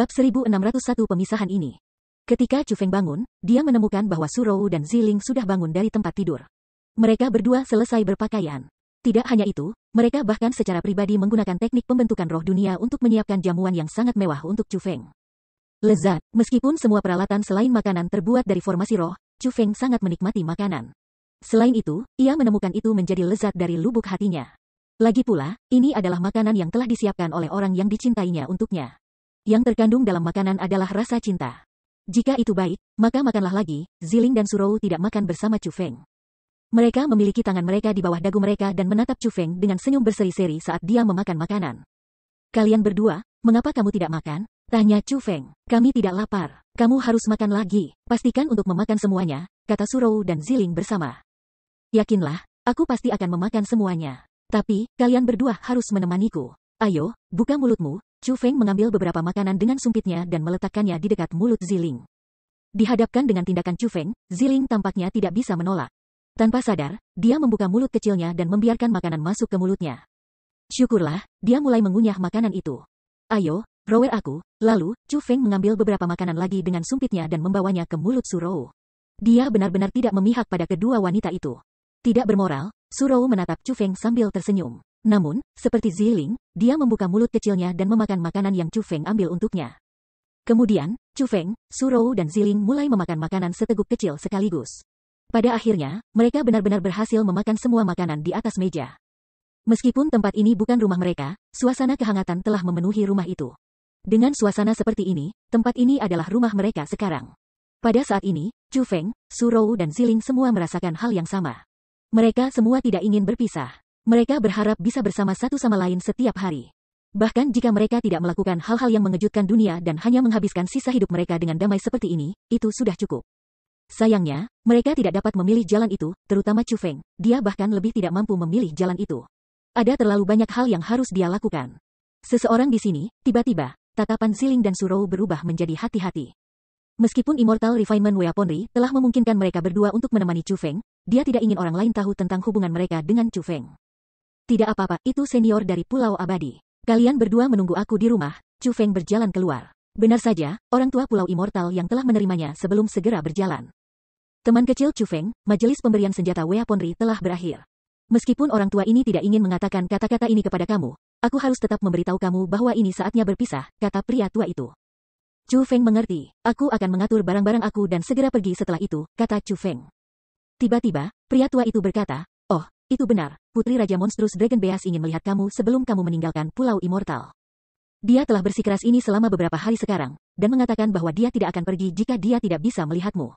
Bab 1601 Pemisahan ini. Ketika Chu Feng bangun, dia menemukan bahwa Su Rou dan Ziling sudah bangun dari tempat tidur. Mereka berdua selesai berpakaian. Tidak hanya itu, mereka bahkan secara pribadi menggunakan teknik pembentukan roh dunia untuk menyiapkan jamuan yang sangat mewah untuk Chu Feng. Lezat, meskipun semua peralatan selain makanan terbuat dari formasi roh, Chu Feng sangat menikmati makanan. Selain itu, ia menemukan itu menjadi lezat dari lubuk hatinya. Lagi pula, ini adalah makanan yang telah disiapkan oleh orang yang dicintainya untuknya yang terkandung dalam makanan adalah rasa cinta. Jika itu baik, maka makanlah lagi, Ziling dan Surou tidak makan bersama Chu Feng. Mereka memiliki tangan mereka di bawah dagu mereka dan menatap Chu Feng dengan senyum berseri-seri saat dia memakan makanan. Kalian berdua, mengapa kamu tidak makan? Tanya Chu Feng. Kami tidak lapar. Kamu harus makan lagi. Pastikan untuk memakan semuanya, kata Surou dan Ziling bersama. Yakinlah, aku pasti akan memakan semuanya. Tapi, kalian berdua harus menemaniku. Ayo, buka mulutmu, Chu Feng mengambil beberapa makanan dengan sumpitnya dan meletakkannya di dekat mulut Ziling. Dihadapkan dengan tindakan Chu Feng, Ziling tampaknya tidak bisa menolak. Tanpa sadar, dia membuka mulut kecilnya dan membiarkan makanan masuk ke mulutnya. Syukurlah, dia mulai mengunyah makanan itu. Ayo, rower aku. Lalu, Chu Feng mengambil beberapa makanan lagi dengan sumpitnya dan membawanya ke mulut Surou. Dia benar-benar tidak memihak pada kedua wanita itu. Tidak bermoral, Surou menatap Chu Feng sambil tersenyum. Namun, seperti Ziling, dia membuka mulut kecilnya dan memakan makanan yang Chu Feng ambil untuknya. Kemudian, Chu Feng, Su Rou dan Ziling mulai memakan makanan seteguk kecil sekaligus. Pada akhirnya, mereka benar-benar berhasil memakan semua makanan di atas meja. Meskipun tempat ini bukan rumah mereka, suasana kehangatan telah memenuhi rumah itu. Dengan suasana seperti ini, tempat ini adalah rumah mereka sekarang. Pada saat ini, Chu Feng, Su Rou dan Ziling semua merasakan hal yang sama. Mereka semua tidak ingin berpisah. Mereka berharap bisa bersama satu sama lain setiap hari. Bahkan jika mereka tidak melakukan hal-hal yang mengejutkan dunia dan hanya menghabiskan sisa hidup mereka dengan damai seperti ini, itu sudah cukup. Sayangnya, mereka tidak dapat memilih jalan itu, terutama Chu Feng. Dia bahkan lebih tidak mampu memilih jalan itu. Ada terlalu banyak hal yang harus dia lakukan. Seseorang di sini, tiba-tiba, tatapan Siling dan Surou berubah menjadi hati-hati. Meskipun Immortal Refinement Weaponry telah memungkinkan mereka berdua untuk menemani Chu Feng, dia tidak ingin orang lain tahu tentang hubungan mereka dengan Chu Feng. Tidak apa-apa, itu senior dari Pulau Abadi. Kalian berdua menunggu aku di rumah, Chu Feng berjalan keluar. Benar saja, orang tua Pulau Immortal yang telah menerimanya sebelum segera berjalan. Teman kecil Chu Feng, majelis pemberian senjata Wea Ponri telah berakhir. Meskipun orang tua ini tidak ingin mengatakan kata-kata ini kepada kamu, aku harus tetap memberitahu kamu bahwa ini saatnya berpisah, kata pria tua itu. Chu Feng mengerti, aku akan mengatur barang-barang aku dan segera pergi setelah itu, kata Chu Feng. Tiba-tiba, pria tua itu berkata, oh, itu benar, Putri Raja Monstrus Dragon Beas ingin melihat kamu sebelum kamu meninggalkan Pulau Immortal. Dia telah bersikeras ini selama beberapa hari sekarang, dan mengatakan bahwa dia tidak akan pergi jika dia tidak bisa melihatmu.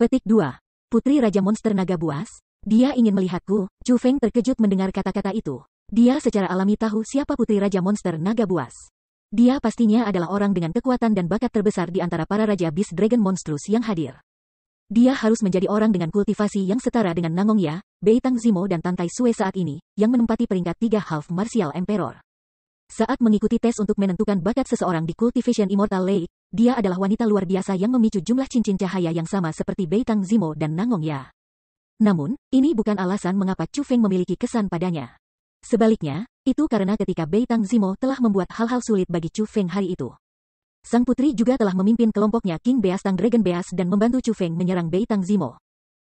Petik 2. Putri Raja Monster Naga Buas? Dia ingin melihatku, Chu Feng terkejut mendengar kata-kata itu. Dia secara alami tahu siapa Putri Raja Monster Naga Buas. Dia pastinya adalah orang dengan kekuatan dan bakat terbesar di antara para Raja Beast Dragon Monstrus yang hadir. Dia harus menjadi orang dengan kultivasi yang setara dengan Nangong Ya, Beitang Zimo dan Tantai Sue saat ini, yang menempati peringkat tiga half martial emperor. Saat mengikuti tes untuk menentukan bakat seseorang di Cultivation Immortal Lake, dia adalah wanita luar biasa yang memicu jumlah cincin cahaya yang sama seperti Beitang Zimo dan Nangong Ya. Namun, ini bukan alasan mengapa Chu Feng memiliki kesan padanya. Sebaliknya, itu karena ketika Beitang Zimo telah membuat hal-hal sulit bagi Chu Feng hari itu. Sang putri juga telah memimpin kelompoknya King Beas Tang Dragon Beas dan membantu Chu Feng menyerang Bei Tang Zimo.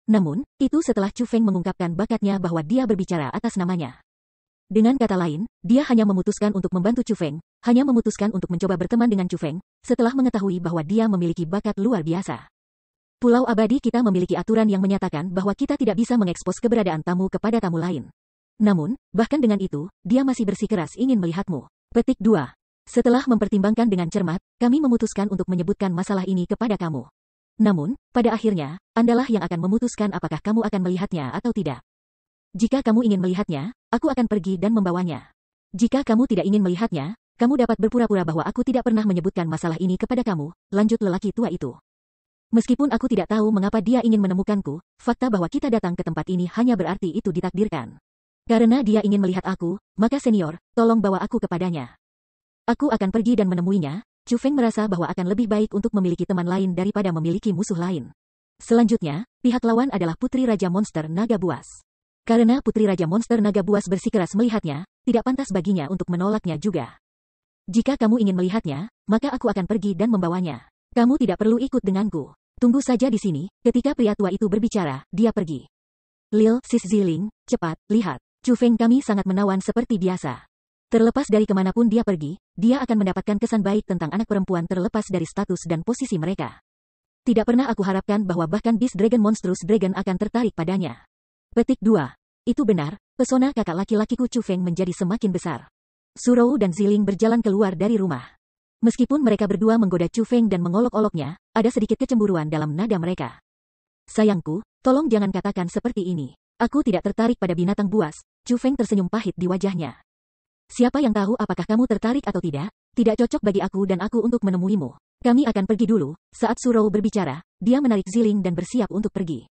Namun, itu setelah Chu Feng mengungkapkan bakatnya bahwa dia berbicara atas namanya. Dengan kata lain, dia hanya memutuskan untuk membantu Chu Feng, hanya memutuskan untuk mencoba berteman dengan Chu Feng, setelah mengetahui bahwa dia memiliki bakat luar biasa. Pulau Abadi kita memiliki aturan yang menyatakan bahwa kita tidak bisa mengekspos keberadaan tamu kepada tamu lain. Namun, bahkan dengan itu, dia masih bersikeras ingin melihatmu. Petik 2. Setelah mempertimbangkan dengan cermat, kami memutuskan untuk menyebutkan masalah ini kepada kamu. Namun, pada akhirnya, Andalah yang akan memutuskan apakah kamu akan melihatnya atau tidak. Jika kamu ingin melihatnya, aku akan pergi dan membawanya. Jika kamu tidak ingin melihatnya, kamu dapat berpura-pura bahwa aku tidak pernah menyebutkan masalah ini kepada kamu, lanjut lelaki tua itu. Meskipun aku tidak tahu mengapa dia ingin menemukanku, fakta bahwa kita datang ke tempat ini hanya berarti itu ditakdirkan. Karena dia ingin melihat aku, maka senior, tolong bawa aku kepadanya. Aku akan pergi dan menemuinya, Chu Feng merasa bahwa akan lebih baik untuk memiliki teman lain daripada memiliki musuh lain. Selanjutnya, pihak lawan adalah Putri Raja Monster Naga Buas. Karena Putri Raja Monster Naga Buas bersikeras melihatnya, tidak pantas baginya untuk menolaknya juga. Jika kamu ingin melihatnya, maka aku akan pergi dan membawanya. Kamu tidak perlu ikut denganku. Tunggu saja di sini, ketika pria tua itu berbicara, dia pergi. Lil, Sis Ziling, cepat, lihat. Chu Feng kami sangat menawan seperti biasa. Terlepas dari kemanapun dia pergi, dia akan mendapatkan kesan baik tentang anak perempuan terlepas dari status dan posisi mereka. Tidak pernah aku harapkan bahwa bahkan Beast Dragon Monstrous Dragon akan tertarik padanya. Petik 2. Itu benar, pesona kakak laki-lakiku Chu Feng menjadi semakin besar. Surou dan Ziling berjalan keluar dari rumah. Meskipun mereka berdua menggoda Chu Feng dan mengolok-oloknya, ada sedikit kecemburuan dalam nada mereka. Sayangku, tolong jangan katakan seperti ini. Aku tidak tertarik pada binatang buas. Chu Feng tersenyum pahit di wajahnya. Siapa yang tahu apakah kamu tertarik atau tidak? Tidak cocok bagi aku dan aku untuk menemuimu. Kami akan pergi dulu. Saat Surau berbicara, dia menarik Ziling dan bersiap untuk pergi.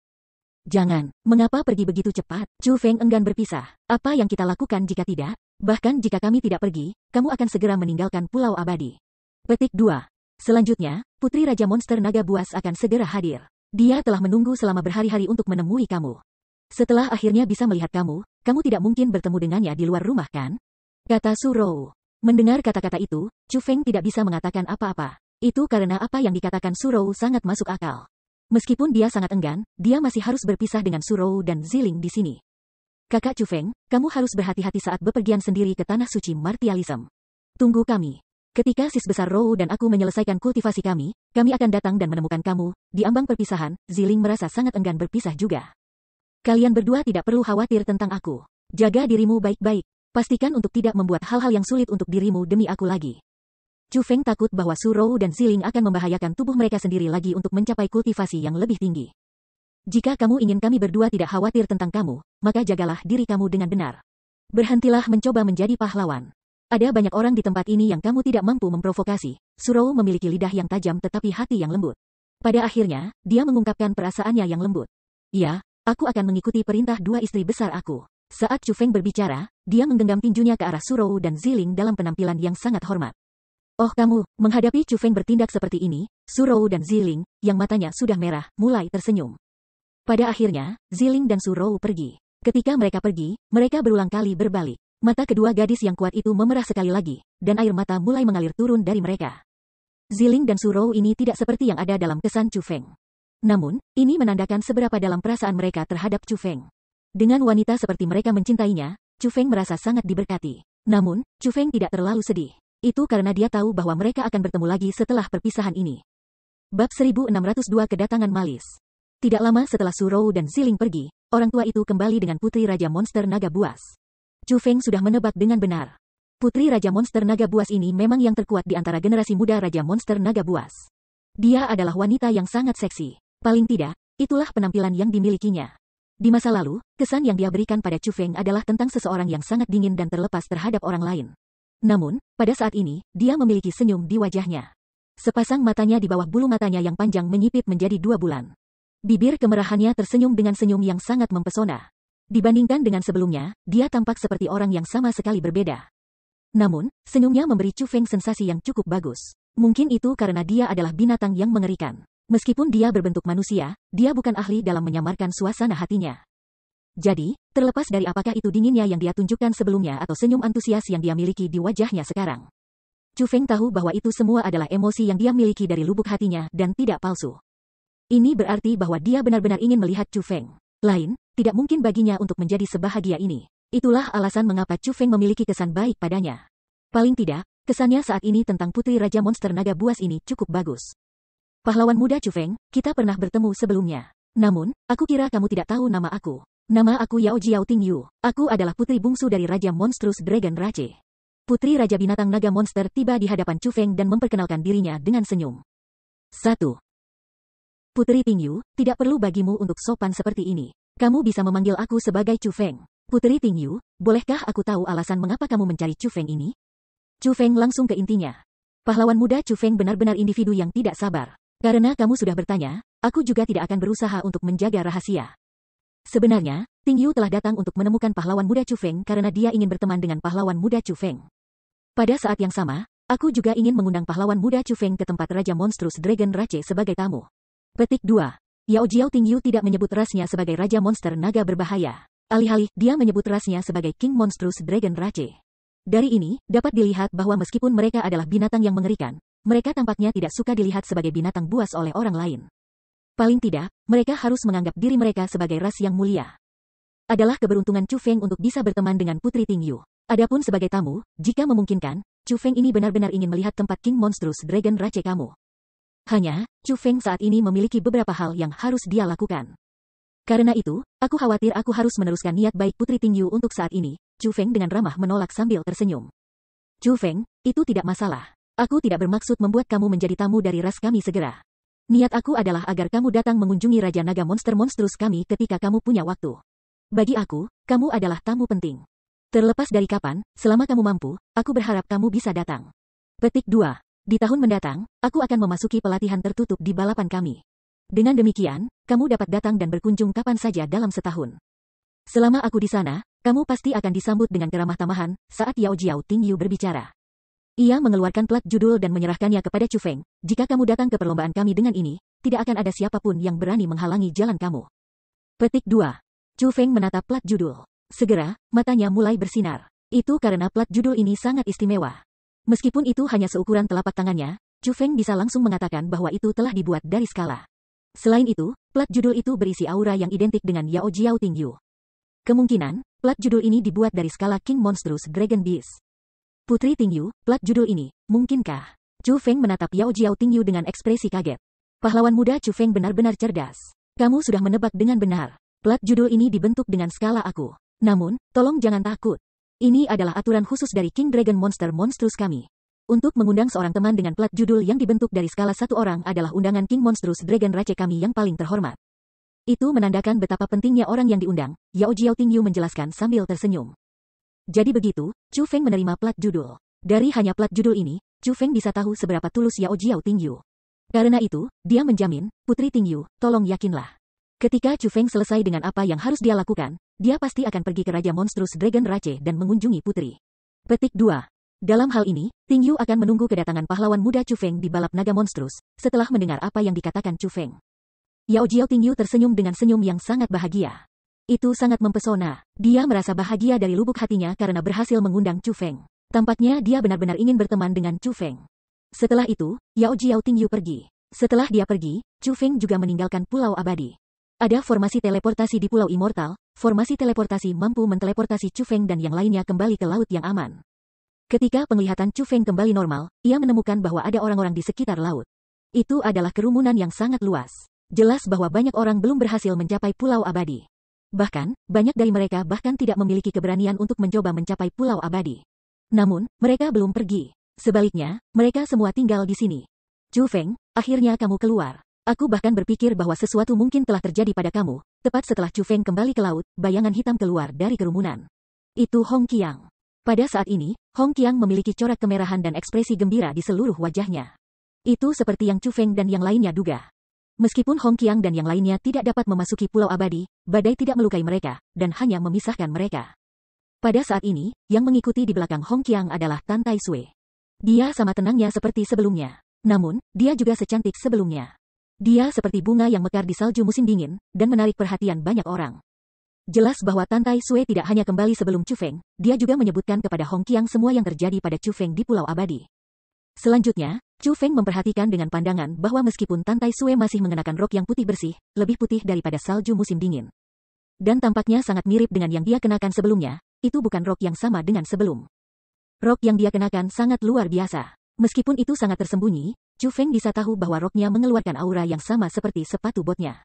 Jangan, mengapa pergi begitu cepat? Chu Feng enggan berpisah. Apa yang kita lakukan jika tidak? Bahkan jika kami tidak pergi, kamu akan segera meninggalkan Pulau Abadi. Petik 2. Selanjutnya, Putri Raja Monster Naga Buas akan segera hadir. Dia telah menunggu selama berhari-hari untuk menemui kamu. Setelah akhirnya bisa melihat kamu, kamu tidak mungkin bertemu dengannya di luar rumah kan? Kata Su Rou. Mendengar kata-kata itu, Chu Feng tidak bisa mengatakan apa-apa. Itu karena apa yang dikatakan Su Rou sangat masuk akal. Meskipun dia sangat enggan, dia masih harus berpisah dengan Su Rou dan Ziling di sini. Kakak Chu Feng, kamu harus berhati-hati saat bepergian sendiri ke Tanah Suci Martialism. Tunggu kami. Ketika sis besar Rou dan aku menyelesaikan kultivasi kami, kami akan datang dan menemukan kamu. Di ambang perpisahan, Ziling merasa sangat enggan berpisah juga. Kalian berdua tidak perlu khawatir tentang aku. Jaga dirimu baik-baik. Pastikan untuk tidak membuat hal-hal yang sulit untuk dirimu demi aku lagi. Chu Feng takut bahwa Su Rou dan Siling akan membahayakan tubuh mereka sendiri lagi untuk mencapai kultivasi yang lebih tinggi. Jika kamu ingin kami berdua tidak khawatir tentang kamu, maka jagalah diri kamu dengan benar. Berhentilah mencoba menjadi pahlawan. Ada banyak orang di tempat ini yang kamu tidak mampu memprovokasi. Su Rou memiliki lidah yang tajam tetapi hati yang lembut. Pada akhirnya, dia mengungkapkan perasaannya yang lembut. Ya, aku akan mengikuti perintah dua istri besar aku. Saat Chu Feng berbicara, dia menggenggam tinjunya ke arah Surou dan Ziling dalam penampilan yang sangat hormat. Oh kamu, menghadapi Chu Feng bertindak seperti ini, Surou dan Ziling, yang matanya sudah merah, mulai tersenyum. Pada akhirnya, Ziling dan Surou pergi. Ketika mereka pergi, mereka berulang kali berbalik. Mata kedua gadis yang kuat itu memerah sekali lagi, dan air mata mulai mengalir turun dari mereka. Ziling dan Surou ini tidak seperti yang ada dalam kesan Chu Feng. Namun, ini menandakan seberapa dalam perasaan mereka terhadap Chu Feng. Dengan wanita seperti mereka mencintainya, Chu Feng merasa sangat diberkati. Namun, Chu Feng tidak terlalu sedih. Itu karena dia tahu bahwa mereka akan bertemu lagi setelah perpisahan ini. Bab 1602 Kedatangan Malis Tidak lama setelah Su Rou dan Siling pergi, orang tua itu kembali dengan putri Raja Monster Naga Buas. Chu Feng sudah menebak dengan benar. Putri Raja Monster Naga Buas ini memang yang terkuat di antara generasi muda Raja Monster Naga Buas. Dia adalah wanita yang sangat seksi. Paling tidak, itulah penampilan yang dimilikinya. Di masa lalu, kesan yang dia berikan pada Chu Feng adalah tentang seseorang yang sangat dingin dan terlepas terhadap orang lain. Namun, pada saat ini, dia memiliki senyum di wajahnya. Sepasang matanya di bawah bulu matanya yang panjang menyipit menjadi dua bulan. Bibir kemerahannya tersenyum dengan senyum yang sangat mempesona. Dibandingkan dengan sebelumnya, dia tampak seperti orang yang sama sekali berbeda. Namun, senyumnya memberi Chu Feng sensasi yang cukup bagus. Mungkin itu karena dia adalah binatang yang mengerikan. Meskipun dia berbentuk manusia, dia bukan ahli dalam menyamarkan suasana hatinya. Jadi, terlepas dari apakah itu dinginnya yang dia tunjukkan sebelumnya atau senyum antusias yang dia miliki di wajahnya sekarang. Chu Feng tahu bahwa itu semua adalah emosi yang dia miliki dari lubuk hatinya dan tidak palsu. Ini berarti bahwa dia benar-benar ingin melihat Chu Feng. Lain, tidak mungkin baginya untuk menjadi sebahagia ini. Itulah alasan mengapa Chu Feng memiliki kesan baik padanya. Paling tidak, kesannya saat ini tentang putri Raja Monster Naga Buas ini cukup bagus. Pahlawan muda Chu Feng, kita pernah bertemu sebelumnya. Namun, aku kira kamu tidak tahu nama aku. Nama aku Yao Jiao Ting Yu. Aku adalah putri bungsu dari Raja Monstrous Dragon Rache. Putri Raja Binatang Naga Monster tiba di hadapan Chu Feng dan memperkenalkan dirinya dengan senyum. 1. Putri Ting Yu, tidak perlu bagimu untuk sopan seperti ini. Kamu bisa memanggil aku sebagai Chu Feng. Putri Ting Yu, bolehkah aku tahu alasan mengapa kamu mencari Chu Feng ini? Chu Feng langsung ke intinya. Pahlawan muda Chu Feng benar-benar individu yang tidak sabar. Karena kamu sudah bertanya, aku juga tidak akan berusaha untuk menjaga rahasia. Sebenarnya, Ting Yu telah datang untuk menemukan pahlawan muda Chu Feng karena dia ingin berteman dengan pahlawan muda Chu Feng. Pada saat yang sama, aku juga ingin mengundang pahlawan muda Chu Feng ke tempat Raja Monstrous Dragon Rache sebagai tamu. Petik 2. Yao Jiao Ting Yu tidak menyebut rasnya sebagai Raja Monster Naga Berbahaya. Alih-alih, dia menyebut rasnya sebagai King Monstrous Dragon Rache. Dari ini, dapat dilihat bahwa meskipun mereka adalah binatang yang mengerikan, mereka tampaknya tidak suka dilihat sebagai binatang buas oleh orang lain. Paling tidak, mereka harus menganggap diri mereka sebagai ras yang mulia. Adalah keberuntungan Chu Feng untuk bisa berteman dengan Putri Ting Yu. Adapun sebagai tamu, jika memungkinkan, Chu Feng ini benar-benar ingin melihat tempat King Monstrous Dragon Rache kamu. Hanya, Chu Feng saat ini memiliki beberapa hal yang harus dia lakukan. Karena itu, aku khawatir aku harus meneruskan niat baik Putri Ting Yu untuk saat ini, Chu Feng dengan ramah menolak sambil tersenyum. Chu Feng, itu tidak masalah. Aku tidak bermaksud membuat kamu menjadi tamu dari ras kami segera. Niat aku adalah agar kamu datang mengunjungi Raja Naga Monster monstrus kami ketika kamu punya waktu. Bagi aku, kamu adalah tamu penting. Terlepas dari kapan, selama kamu mampu, aku berharap kamu bisa datang. Petik 2. Di tahun mendatang, aku akan memasuki pelatihan tertutup di balapan kami. Dengan demikian, kamu dapat datang dan berkunjung kapan saja dalam setahun. Selama aku di sana, kamu pasti akan disambut dengan keramah tamahan saat Yao Jiao Ting Yu berbicara. Ia mengeluarkan plat judul dan menyerahkannya kepada Chu Feng. Jika kamu datang ke perlombaan kami dengan ini, tidak akan ada siapapun yang berani menghalangi jalan kamu. Petik 2. Chu Feng menatap plat judul. Segera, matanya mulai bersinar. Itu karena plat judul ini sangat istimewa. Meskipun itu hanya seukuran telapak tangannya, Chu Feng bisa langsung mengatakan bahwa itu telah dibuat dari skala. Selain itu, plat judul itu berisi aura yang identik dengan Yao Jiao Yu. Kemungkinan, plat judul ini dibuat dari skala King Monstrous Dragon Beast. Putri Tingyu, plat judul ini, mungkinkah? Chu Feng menatap Yao Jiao Tingyu dengan ekspresi kaget. Pahlawan muda Chu Feng benar-benar cerdas. Kamu sudah menebak dengan benar. Plat judul ini dibentuk dengan skala aku. Namun, tolong jangan takut. Ini adalah aturan khusus dari King Dragon Monster Monstrous kami. Untuk mengundang seorang teman dengan plat judul yang dibentuk dari skala satu orang adalah undangan King Monstrous Dragon Race kami yang paling terhormat. Itu menandakan betapa pentingnya orang yang diundang, Yao Jiao Tingyu menjelaskan sambil tersenyum. Jadi begitu, Chu Feng menerima plat judul. Dari hanya plat judul ini, Chu Feng bisa tahu seberapa tulus Yao Jiao Tingyu. Karena itu, dia menjamin, Putri Tingyu, tolong yakinlah. Ketika Chu Feng selesai dengan apa yang harus dia lakukan, dia pasti akan pergi ke Raja Monstrus Dragon Rache dan mengunjungi Putri. Petik 2. Dalam hal ini, Ting Yu akan menunggu kedatangan pahlawan muda Chu Feng di balap naga monstrus, setelah mendengar apa yang dikatakan Chu Feng. Yao Jiao Ting Yu tersenyum dengan senyum yang sangat bahagia. Itu sangat mempesona. Dia merasa bahagia dari lubuk hatinya karena berhasil mengundang Chu Feng. Tampaknya dia benar-benar ingin berteman dengan Chu Feng. Setelah itu, Yao Jiao Tingyu pergi. Setelah dia pergi, Chu Feng juga meninggalkan Pulau Abadi. Ada formasi teleportasi di Pulau Immortal, formasi teleportasi mampu menteleportasi Chu Feng dan yang lainnya kembali ke laut yang aman. Ketika penglihatan Chu Feng kembali normal, ia menemukan bahwa ada orang-orang di sekitar laut. Itu adalah kerumunan yang sangat luas. Jelas bahwa banyak orang belum berhasil mencapai Pulau Abadi. Bahkan, banyak dari mereka bahkan tidak memiliki keberanian untuk mencoba mencapai pulau abadi. Namun, mereka belum pergi. Sebaliknya, mereka semua tinggal di sini. Chu Feng, akhirnya kamu keluar. Aku bahkan berpikir bahwa sesuatu mungkin telah terjadi pada kamu. Tepat setelah Chu Feng kembali ke laut, bayangan hitam keluar dari kerumunan. Itu Hong Qiang. Pada saat ini, Hong Qiang memiliki corak kemerahan dan ekspresi gembira di seluruh wajahnya. Itu seperti yang Chu Feng dan yang lainnya duga. Meskipun Hong Qiang dan yang lainnya tidak dapat memasuki Pulau Abadi, badai tidak melukai mereka, dan hanya memisahkan mereka. Pada saat ini, yang mengikuti di belakang Hong Qiang adalah Tan Tai Sui. Dia sama tenangnya seperti sebelumnya. Namun, dia juga secantik sebelumnya. Dia seperti bunga yang mekar di salju musim dingin, dan menarik perhatian banyak orang. Jelas bahwa Tan Tai Sui tidak hanya kembali sebelum Chu Feng, dia juga menyebutkan kepada Hong Qiang semua yang terjadi pada Chu Feng di Pulau Abadi. Selanjutnya, Chu Feng memperhatikan dengan pandangan bahwa meskipun Tantai Sue masih mengenakan rok yang putih bersih, lebih putih daripada salju musim dingin. Dan tampaknya sangat mirip dengan yang dia kenakan sebelumnya, itu bukan rok yang sama dengan sebelum. Rok yang dia kenakan sangat luar biasa. Meskipun itu sangat tersembunyi, Chu Feng bisa tahu bahwa roknya mengeluarkan aura yang sama seperti sepatu botnya.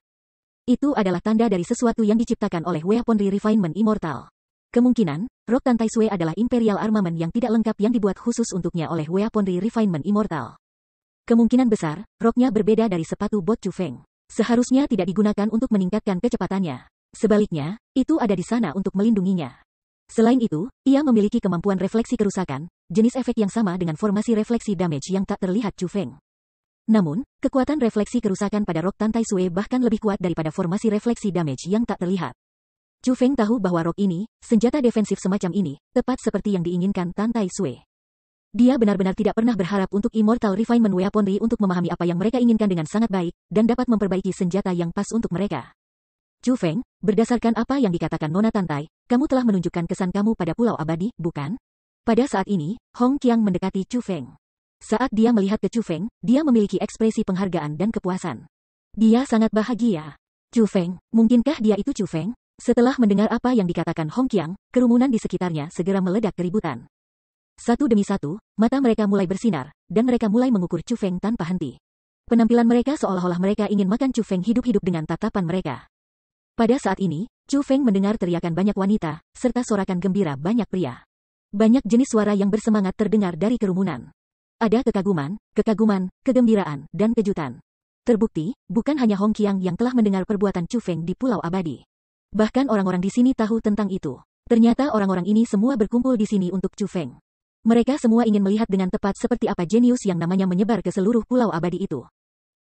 Itu adalah tanda dari sesuatu yang diciptakan oleh Weaponry Refinement Immortal. Kemungkinan, rok Tantai Sue adalah Imperial Armament yang tidak lengkap yang dibuat khusus untuknya oleh Weaponry Refinement Immortal. Kemungkinan besar, roknya berbeda dari sepatu bot Chufeng. Seharusnya tidak digunakan untuk meningkatkan kecepatannya. Sebaliknya, itu ada di sana untuk melindunginya. Selain itu, ia memiliki kemampuan refleksi kerusakan, jenis efek yang sama dengan formasi refleksi damage yang tak terlihat Chufeng. Namun, kekuatan refleksi kerusakan pada rok Tantai Sue bahkan lebih kuat daripada formasi refleksi damage yang tak terlihat. Chu Feng tahu bahwa rok ini, senjata defensif semacam ini, tepat seperti yang diinginkan Tan Tai Sui. Dia benar-benar tidak pernah berharap untuk Immortal Refinement Weaponry untuk memahami apa yang mereka inginkan dengan sangat baik, dan dapat memperbaiki senjata yang pas untuk mereka. Chu Feng, berdasarkan apa yang dikatakan Nona Tantai, kamu telah menunjukkan kesan kamu pada Pulau Abadi, bukan? Pada saat ini, Hong Qiang mendekati Chu Feng. Saat dia melihat ke Chu Feng, dia memiliki ekspresi penghargaan dan kepuasan. Dia sangat bahagia. Chu Feng, mungkinkah dia itu Chu Feng? Setelah mendengar apa yang dikatakan Hong Qiang, kerumunan di sekitarnya segera meledak keributan. Satu demi satu, mata mereka mulai bersinar, dan mereka mulai mengukur Chu Feng tanpa henti. Penampilan mereka seolah-olah mereka ingin makan Chu Feng hidup-hidup dengan tatapan mereka. Pada saat ini, Chu Feng mendengar teriakan banyak wanita, serta sorakan gembira banyak pria. Banyak jenis suara yang bersemangat terdengar dari kerumunan. Ada kekaguman, kekaguman, kegembiraan, dan kejutan. Terbukti, bukan hanya Hong Qiang yang telah mendengar perbuatan Chu Feng di Pulau Abadi. Bahkan orang-orang di sini tahu tentang itu. Ternyata orang-orang ini semua berkumpul di sini untuk Chu Feng. Mereka semua ingin melihat dengan tepat seperti apa jenius yang namanya menyebar ke seluruh pulau abadi itu.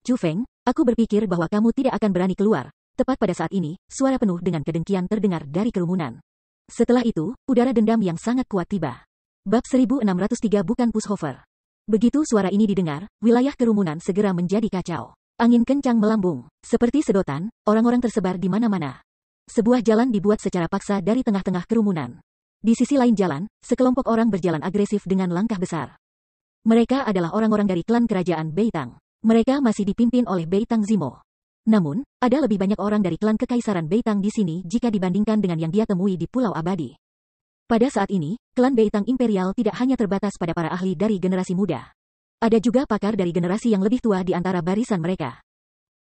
Chu Feng, aku berpikir bahwa kamu tidak akan berani keluar. Tepat pada saat ini, suara penuh dengan kedengkian terdengar dari kerumunan. Setelah itu, udara dendam yang sangat kuat tiba. Bab 1603 bukan Pushover. Begitu suara ini didengar, wilayah kerumunan segera menjadi kacau. Angin kencang melambung, seperti sedotan, orang-orang tersebar di mana-mana. Sebuah jalan dibuat secara paksa dari tengah-tengah kerumunan. Di sisi lain jalan, sekelompok orang berjalan agresif dengan langkah besar. Mereka adalah orang-orang dari klan kerajaan Beitang. Mereka masih dipimpin oleh Beitang Zimo. Namun, ada lebih banyak orang dari klan kekaisaran Beitang di sini jika dibandingkan dengan yang dia temui di Pulau Abadi. Pada saat ini, klan Beitang Imperial tidak hanya terbatas pada para ahli dari generasi muda. Ada juga pakar dari generasi yang lebih tua di antara barisan mereka.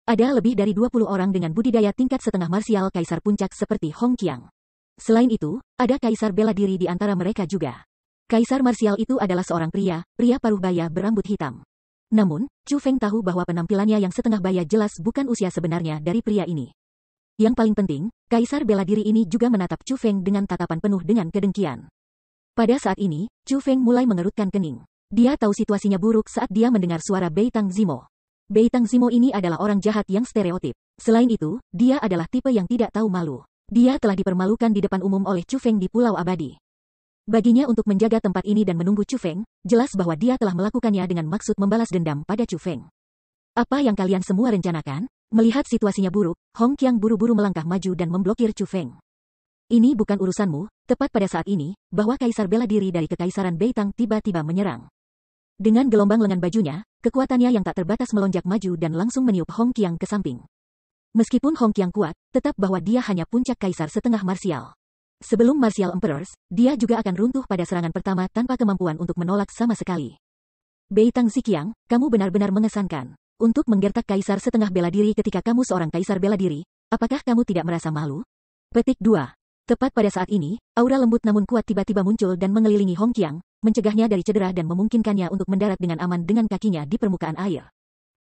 Ada lebih dari 20 orang dengan budidaya tingkat setengah marsial kaisar puncak seperti Hong Qiang. Selain itu, ada kaisar bela diri di antara mereka juga. Kaisar marsial itu adalah seorang pria, pria paruh baya berambut hitam. Namun, Chu Feng tahu bahwa penampilannya yang setengah baya jelas bukan usia sebenarnya dari pria ini. Yang paling penting, kaisar bela diri ini juga menatap Chu Feng dengan tatapan penuh dengan kedengkian. Pada saat ini, Chu Feng mulai mengerutkan kening. Dia tahu situasinya buruk saat dia mendengar suara Bei Tang Zimo. Bei Zimo ini adalah orang jahat yang stereotip. Selain itu, dia adalah tipe yang tidak tahu malu. Dia telah dipermalukan di depan umum oleh Chu Feng di Pulau Abadi. Baginya untuk menjaga tempat ini dan menunggu Chu Feng, jelas bahwa dia telah melakukannya dengan maksud membalas dendam pada Chu Feng. Apa yang kalian semua rencanakan? Melihat situasinya buruk, Hong Qiang buru-buru melangkah maju dan memblokir Chu Feng. Ini bukan urusanmu, tepat pada saat ini, bahwa Kaisar bela diri dari Kekaisaran Beitang tiba-tiba menyerang. Dengan gelombang lengan bajunya, kekuatannya yang tak terbatas melonjak maju dan langsung meniup Hong Qiang ke samping. Meskipun Hong Qiang kuat, tetap bahwa dia hanya puncak kaisar setengah Martial. Sebelum Martial Emperors, dia juga akan runtuh pada serangan pertama tanpa kemampuan untuk menolak sama sekali. Beitang Zikiang, kamu benar-benar mengesankan. Untuk menggertak kaisar setengah bela diri ketika kamu seorang kaisar bela diri, apakah kamu tidak merasa malu? Petik 2. Tepat pada saat ini, aura lembut namun kuat tiba-tiba muncul dan mengelilingi Hong Qiang, mencegahnya dari cedera dan memungkinkannya untuk mendarat dengan aman dengan kakinya di permukaan air.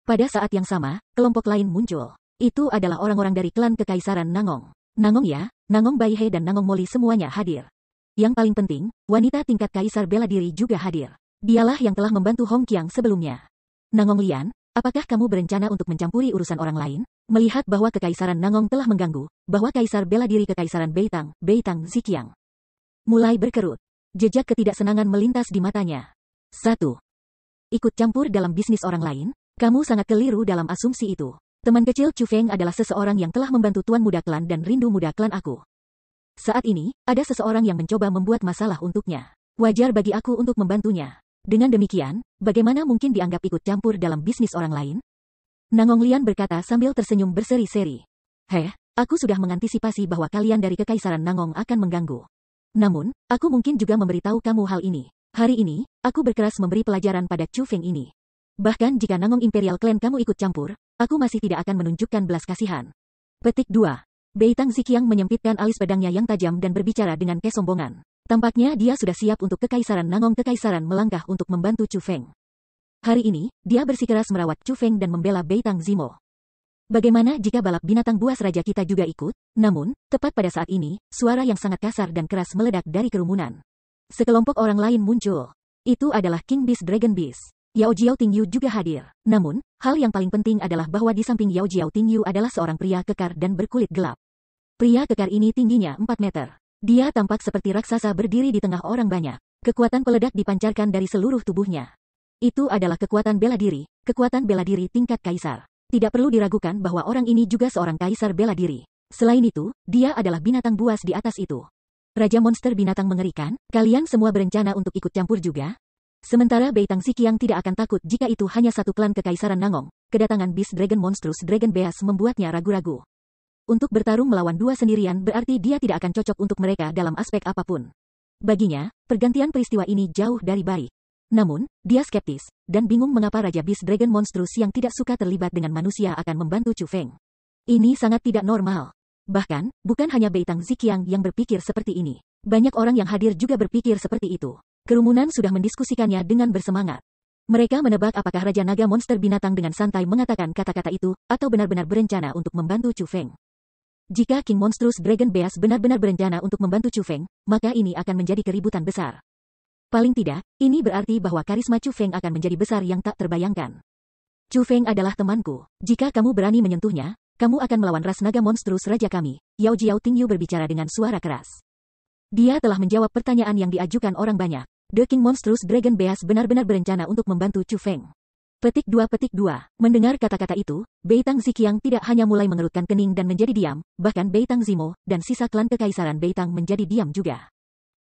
Pada saat yang sama, kelompok lain muncul. Itu adalah orang-orang dari klan Kekaisaran Nangong. Nangong Ya, Nangong Baihe dan Nangong Moli semuanya hadir. Yang paling penting, wanita tingkat Kaisar bela diri juga hadir. Dialah yang telah membantu Hong Qiang sebelumnya. Nangong Lian, apakah kamu berencana untuk mencampuri urusan orang lain? Melihat bahwa Kekaisaran Nangong telah mengganggu, bahwa Kaisar bela diri Kekaisaran Beitang, Beitang Zikiang. Mulai berkerut. Jejak ketidaksenangan melintas di matanya. 1. Ikut campur dalam bisnis orang lain, kamu sangat keliru dalam asumsi itu. Teman kecil Chu Feng adalah seseorang yang telah membantu Tuan Muda Klan dan rindu Muda Klan aku. Saat ini, ada seseorang yang mencoba membuat masalah untuknya. Wajar bagi aku untuk membantunya. Dengan demikian, bagaimana mungkin dianggap ikut campur dalam bisnis orang lain? Nangong Lian berkata sambil tersenyum berseri-seri. Heh, aku sudah mengantisipasi bahwa kalian dari Kekaisaran Nangong akan mengganggu. Namun, aku mungkin juga memberitahu kamu hal ini. Hari ini, aku berkeras memberi pelajaran pada Chu Feng ini. Bahkan jika Nangong Imperial Clan kamu ikut campur, aku masih tidak akan menunjukkan belas kasihan. Petik 2. Beitang Zikiang menyempitkan alis pedangnya yang tajam dan berbicara dengan kesombongan. Tampaknya dia sudah siap untuk Kekaisaran Nangong Kekaisaran melangkah untuk membantu Chu Feng. Hari ini, dia bersikeras merawat Chu Feng dan membela Bei Tang Zimo. Bagaimana jika balap binatang buas raja kita juga ikut? Namun, tepat pada saat ini, suara yang sangat kasar dan keras meledak dari kerumunan. Sekelompok orang lain muncul. Itu adalah King Beast Dragon Beast. Yao Jiao Tingyu juga hadir. Namun, hal yang paling penting adalah bahwa di samping Yao Jiao Tingyu adalah seorang pria kekar dan berkulit gelap. Pria kekar ini tingginya 4 meter. Dia tampak seperti raksasa berdiri di tengah orang banyak. Kekuatan peledak dipancarkan dari seluruh tubuhnya. Itu adalah kekuatan bela diri, kekuatan bela diri tingkat kaisar. Tidak perlu diragukan bahwa orang ini juga seorang kaisar bela diri. Selain itu, dia adalah binatang buas di atas itu. Raja monster binatang mengerikan, kalian semua berencana untuk ikut campur juga? Sementara Bei Tang Sikiang tidak akan takut jika itu hanya satu klan kekaisaran Nangong, kedatangan Beast Dragon Monstrous Dragon Beas membuatnya ragu-ragu. Untuk bertarung melawan dua sendirian berarti dia tidak akan cocok untuk mereka dalam aspek apapun. Baginya, pergantian peristiwa ini jauh dari baik. Namun, dia skeptis, dan bingung mengapa Raja Beast Dragon Monstrous yang tidak suka terlibat dengan manusia akan membantu Chu Feng. Ini sangat tidak normal. Bahkan, bukan hanya Beitang Zikiang yang berpikir seperti ini. Banyak orang yang hadir juga berpikir seperti itu. Kerumunan sudah mendiskusikannya dengan bersemangat. Mereka menebak apakah Raja Naga Monster Binatang dengan santai mengatakan kata-kata itu, atau benar-benar berencana untuk membantu Chu Feng. Jika King Monstrous Dragon Beast benar-benar berencana untuk membantu Chu Feng, maka ini akan menjadi keributan besar. Paling tidak, ini berarti bahwa karisma Chu Feng akan menjadi besar yang tak terbayangkan. Chu Feng adalah temanku. Jika kamu berani menyentuhnya, kamu akan melawan ras naga monstrus raja kami. Yao Jiao Tingyu berbicara dengan suara keras. Dia telah menjawab pertanyaan yang diajukan orang banyak. The King Monstrous Dragon Beas benar-benar berencana untuk membantu Chu Feng. Petik dua petik dua. Mendengar kata-kata itu, Beitang Zikiang tidak hanya mulai mengerutkan kening dan menjadi diam, bahkan Beitang Zimo, dan sisa klan kekaisaran Beitang menjadi diam juga.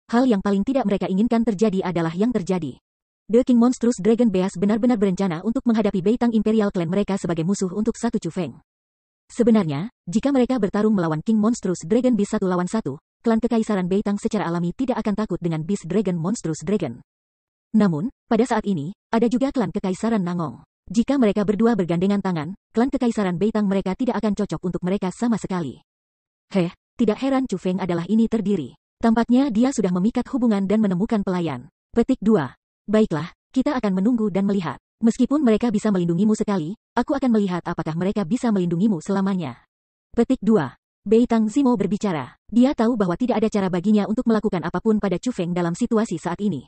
Hal yang paling tidak mereka inginkan terjadi adalah yang terjadi. The King Monstrous Dragon Beas benar-benar berencana untuk menghadapi Beitang Imperial Clan mereka sebagai musuh untuk satu Feng. Sebenarnya, jika mereka bertarung melawan King Monstrous Dragon Beast satu lawan satu, klan Kekaisaran Beitang secara alami tidak akan takut dengan Beast Dragon Monstrous Dragon. Namun, pada saat ini, ada juga klan Kekaisaran Nangong. Jika mereka berdua bergandengan tangan, klan Kekaisaran Beitang mereka tidak akan cocok untuk mereka sama sekali. Heh, tidak heran Feng adalah ini terdiri. Tampaknya dia sudah memikat hubungan dan menemukan pelayan. Petik 2. Baiklah, kita akan menunggu dan melihat. Meskipun mereka bisa melindungimu sekali, aku akan melihat apakah mereka bisa melindungimu selamanya. Petik 2. Bei Tang Zimo berbicara. Dia tahu bahwa tidak ada cara baginya untuk melakukan apapun pada Chu Feng dalam situasi saat ini.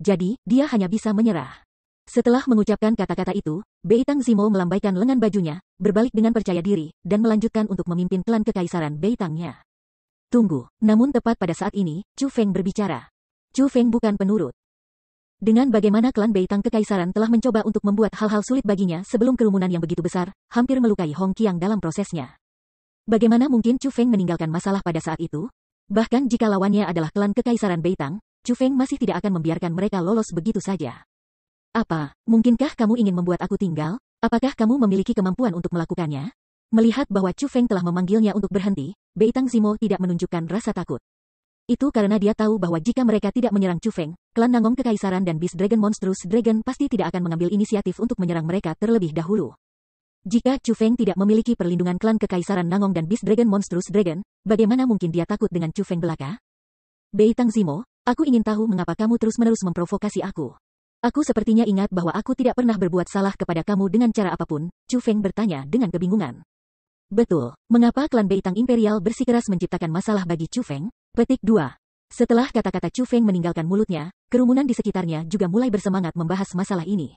Jadi, dia hanya bisa menyerah. Setelah mengucapkan kata-kata itu, Bei Tang Zimo melambaikan lengan bajunya, berbalik dengan percaya diri, dan melanjutkan untuk memimpin klan kekaisaran Bei Tangnya. Tunggu, namun tepat pada saat ini, Chu Feng berbicara. Chu Feng bukan penurut. Dengan bagaimana klan Beitang Kekaisaran telah mencoba untuk membuat hal-hal sulit baginya sebelum kerumunan yang begitu besar, hampir melukai Hong Qiang dalam prosesnya. Bagaimana mungkin Chu Feng meninggalkan masalah pada saat itu? Bahkan jika lawannya adalah klan Kekaisaran Beitang, Chu Feng masih tidak akan membiarkan mereka lolos begitu saja. Apa, mungkinkah kamu ingin membuat aku tinggal? Apakah kamu memiliki kemampuan untuk melakukannya? Melihat bahwa Chu Feng telah memanggilnya untuk berhenti, Bei Tang Zimo tidak menunjukkan rasa takut. Itu karena dia tahu bahwa jika mereka tidak menyerang Chu Feng, klan Nangong Kekaisaran dan Beast Dragon Monstrous Dragon pasti tidak akan mengambil inisiatif untuk menyerang mereka terlebih dahulu. Jika Chu Feng tidak memiliki perlindungan klan Kekaisaran Nangong dan Beast Dragon Monstrous Dragon, bagaimana mungkin dia takut dengan Chu Feng belaka? Bei Tang Zimo, aku ingin tahu mengapa kamu terus-menerus memprovokasi aku. Aku sepertinya ingat bahwa aku tidak pernah berbuat salah kepada kamu dengan cara apapun, Chu Feng bertanya dengan kebingungan. Betul. Mengapa klan Beitang Imperial bersikeras menciptakan masalah bagi Chu Feng? Petik 2. Setelah kata-kata Chu Feng meninggalkan mulutnya, kerumunan di sekitarnya juga mulai bersemangat membahas masalah ini.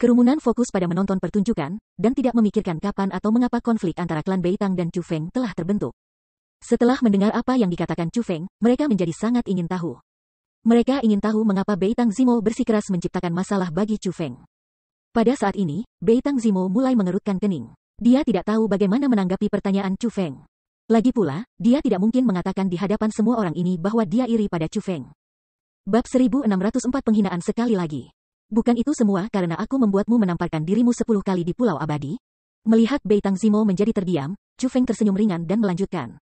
Kerumunan fokus pada menonton pertunjukan, dan tidak memikirkan kapan atau mengapa konflik antara klan Beitang dan Chu Feng telah terbentuk. Setelah mendengar apa yang dikatakan Chu Feng, mereka menjadi sangat ingin tahu. Mereka ingin tahu mengapa Beitang Zimo bersikeras menciptakan masalah bagi Chu Feng. Pada saat ini, Beitang Zimo mulai mengerutkan kening. Dia tidak tahu bagaimana menanggapi pertanyaan Chu Feng. Lagi pula, dia tidak mungkin mengatakan di hadapan semua orang ini bahwa dia iri pada Chu Feng. Bab 1604 Penghinaan sekali lagi. Bukan itu semua karena aku membuatmu menamparkan dirimu sepuluh kali di Pulau Abadi? Melihat Bei Tang Zimo menjadi terdiam, Chu Feng tersenyum ringan dan melanjutkan.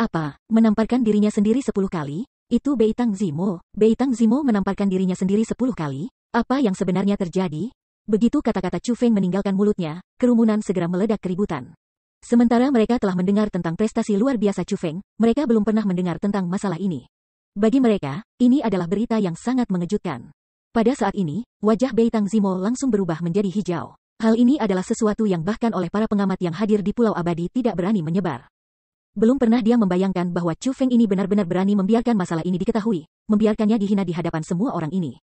Apa, menamparkan dirinya sendiri sepuluh kali? Itu Bei Tang Zimo. Bei Tang Zimo menamparkan dirinya sendiri sepuluh kali? Apa yang sebenarnya terjadi? Begitu kata-kata Chu Feng meninggalkan mulutnya, kerumunan segera meledak keributan. Sementara mereka telah mendengar tentang prestasi luar biasa Chu Feng, mereka belum pernah mendengar tentang masalah ini. Bagi mereka, ini adalah berita yang sangat mengejutkan. Pada saat ini, wajah Bei Tang Zimo langsung berubah menjadi hijau. Hal ini adalah sesuatu yang bahkan oleh para pengamat yang hadir di Pulau Abadi tidak berani menyebar. Belum pernah dia membayangkan bahwa Chu Feng ini benar-benar berani membiarkan masalah ini diketahui, membiarkannya dihina di hadapan semua orang ini.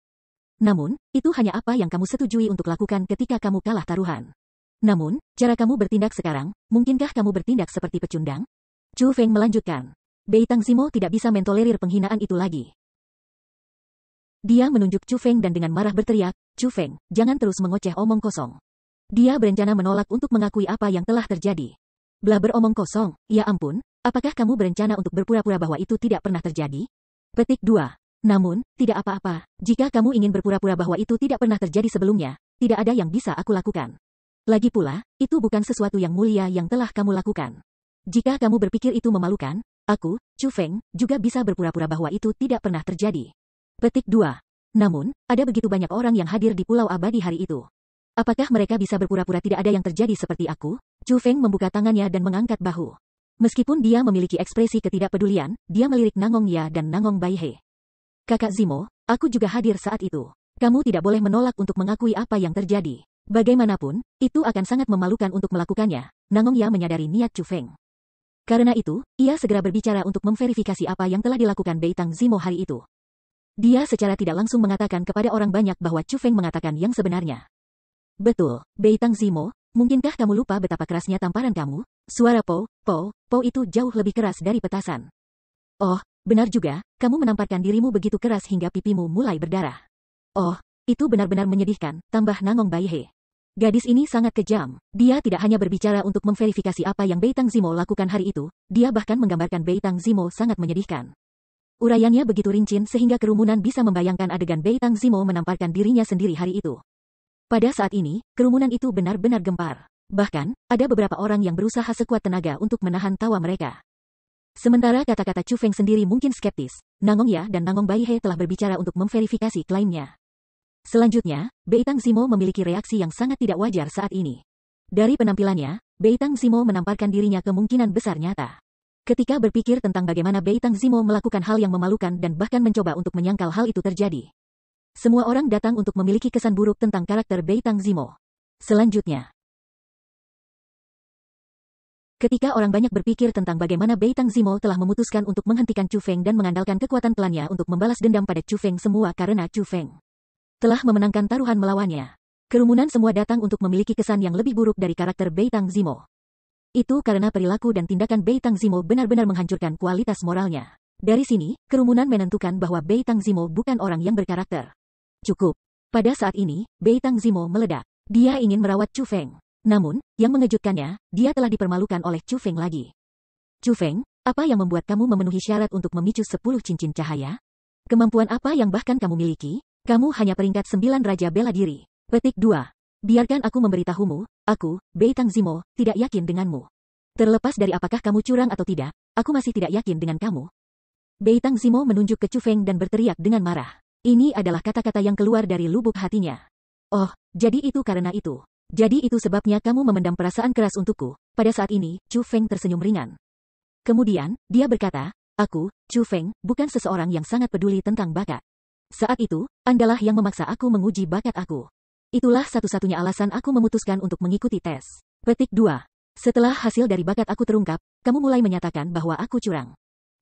Namun, itu hanya apa yang kamu setujui untuk lakukan ketika kamu kalah taruhan. Namun, cara kamu bertindak sekarang, mungkinkah kamu bertindak seperti pecundang? Chu Feng melanjutkan. Bei Tang Simo tidak bisa mentolerir penghinaan itu lagi. Dia menunjuk Chu Feng dan dengan marah berteriak, Chu Feng, jangan terus mengoceh omong kosong. Dia berencana menolak untuk mengakui apa yang telah terjadi. Blah beromong kosong, ya ampun, apakah kamu berencana untuk berpura-pura bahwa itu tidak pernah terjadi? Petik 2. Namun, tidak apa-apa, jika kamu ingin berpura-pura bahwa itu tidak pernah terjadi sebelumnya, tidak ada yang bisa aku lakukan. Lagi pula, itu bukan sesuatu yang mulia yang telah kamu lakukan. Jika kamu berpikir itu memalukan, aku, Chu Feng, juga bisa berpura-pura bahwa itu tidak pernah terjadi. Petik 2. Namun, ada begitu banyak orang yang hadir di Pulau Abadi hari itu. Apakah mereka bisa berpura-pura tidak ada yang terjadi seperti aku? Chu Feng membuka tangannya dan mengangkat bahu. Meskipun dia memiliki ekspresi ketidakpedulian, dia melirik Nangong Ya dan Nangong Baihe. Kakak Zimo, aku juga hadir saat itu. Kamu tidak boleh menolak untuk mengakui apa yang terjadi. Bagaimanapun, itu akan sangat memalukan untuk melakukannya. Nangong Ya menyadari niat Chu Feng. Karena itu, ia segera berbicara untuk memverifikasi apa yang telah dilakukan Bei Tang Zimo hari itu. Dia secara tidak langsung mengatakan kepada orang banyak bahwa Chu Feng mengatakan yang sebenarnya. Betul, Bei Tang Zimo, mungkinkah kamu lupa betapa kerasnya tamparan kamu? Suara Po, Po, Po itu jauh lebih keras dari petasan. Oh, Benar juga, kamu menamparkan dirimu begitu keras hingga pipimu mulai berdarah. Oh, itu benar-benar menyedihkan, tambah Nangong Baihe. Gadis ini sangat kejam. Dia tidak hanya berbicara untuk memverifikasi apa yang Beitang Zimo lakukan hari itu, dia bahkan menggambarkan Beitang Zimo sangat menyedihkan. Urayannya begitu rincin sehingga kerumunan bisa membayangkan adegan Beitang Zimo menamparkan dirinya sendiri hari itu. Pada saat ini, kerumunan itu benar-benar gempar. Bahkan, ada beberapa orang yang berusaha sekuat tenaga untuk menahan tawa mereka. Sementara kata-kata Chu Feng sendiri mungkin skeptis, Nangong Ya dan Nangong Bai He telah berbicara untuk memverifikasi klaimnya. Selanjutnya, Bei Tang Zimo memiliki reaksi yang sangat tidak wajar saat ini. Dari penampilannya, Bei Tang Zimo menamparkan dirinya kemungkinan besar nyata. Ketika berpikir tentang bagaimana Bei Tang Zimo melakukan hal yang memalukan dan bahkan mencoba untuk menyangkal hal itu terjadi. Semua orang datang untuk memiliki kesan buruk tentang karakter Bei Tang Zimo. Selanjutnya, Ketika orang banyak berpikir tentang bagaimana Bei Tang Zimo telah memutuskan untuk menghentikan Chu Feng dan mengandalkan kekuatan klannya untuk membalas dendam pada Chu Feng semua karena Chu Feng telah memenangkan taruhan melawannya. Kerumunan semua datang untuk memiliki kesan yang lebih buruk dari karakter Bei Tang Zimo. Itu karena perilaku dan tindakan Bei Tang Zimo benar-benar menghancurkan kualitas moralnya. Dari sini, kerumunan menentukan bahwa Bei Tang Zimo bukan orang yang berkarakter. Cukup. Pada saat ini, Bei Tang Zimo meledak. Dia ingin merawat Chu Feng. Namun, yang mengejutkannya, dia telah dipermalukan oleh Chu Feng lagi. Chu Feng, apa yang membuat kamu memenuhi syarat untuk memicu 10 cincin cahaya? Kemampuan apa yang bahkan kamu miliki? Kamu hanya peringkat sembilan Raja Bela Diri. Petik 2. Biarkan aku memberitahumu, aku, Bei Tang Zimo, tidak yakin denganmu. Terlepas dari apakah kamu curang atau tidak, aku masih tidak yakin dengan kamu. Bei Tang Zimo menunjuk ke Chu Feng dan berteriak dengan marah. Ini adalah kata-kata yang keluar dari lubuk hatinya. Oh, jadi itu karena itu. Jadi itu sebabnya kamu memendam perasaan keras untukku. Pada saat ini, Chu Feng tersenyum ringan. Kemudian, dia berkata, Aku, Chu Feng, bukan seseorang yang sangat peduli tentang bakat. Saat itu, Andalah yang memaksa aku menguji bakat aku. Itulah satu-satunya alasan aku memutuskan untuk mengikuti tes. Petik 2. Setelah hasil dari bakat aku terungkap, kamu mulai menyatakan bahwa aku curang.